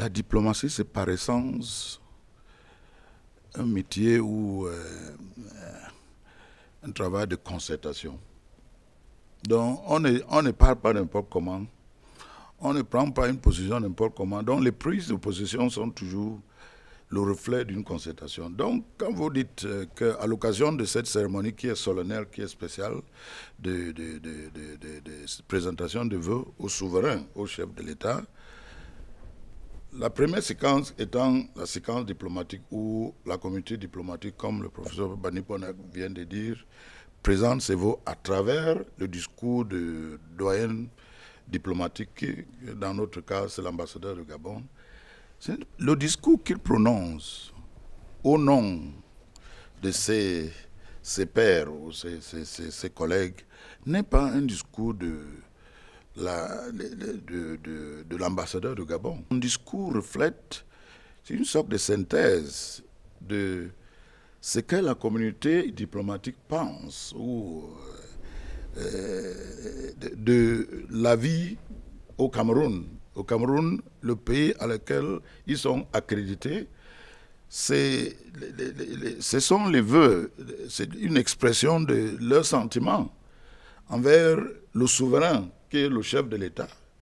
La diplomatie, c'est par essence un métier ou euh, euh, un travail de concertation. Donc, on, on ne parle pas n'importe comment. On ne prend pas une position n'importe comment. Donc, les prises de position sont toujours le reflet d'une concertation. Donc, quand vous dites euh, qu'à l'occasion de cette cérémonie qui est solennelle, qui est spéciale, de, de présentation de vœux au souverain, au chef de l'État, la première séquence étant la séquence diplomatique où la communauté diplomatique, comme le professeur Ponak vient de dire, présente ses voeux à travers le discours de doyen diplomatique, dans notre cas c'est l'ambassadeur de Gabon. Le discours qu'il prononce au nom de ses, ses pairs ou ses collègues n'est pas un discours de la, de, de, de l'ambassadeur du Gabon. Son discours reflète, c'est une sorte de synthèse de ce que la communauté diplomatique pense ou euh, euh, de, de la vie au Cameroun. Au Cameroun, le pays à lequel ils sont accrédités, c'est, ce sont les vœux, c'est une expression de leurs sentiments envers le souverain que le chef de l'État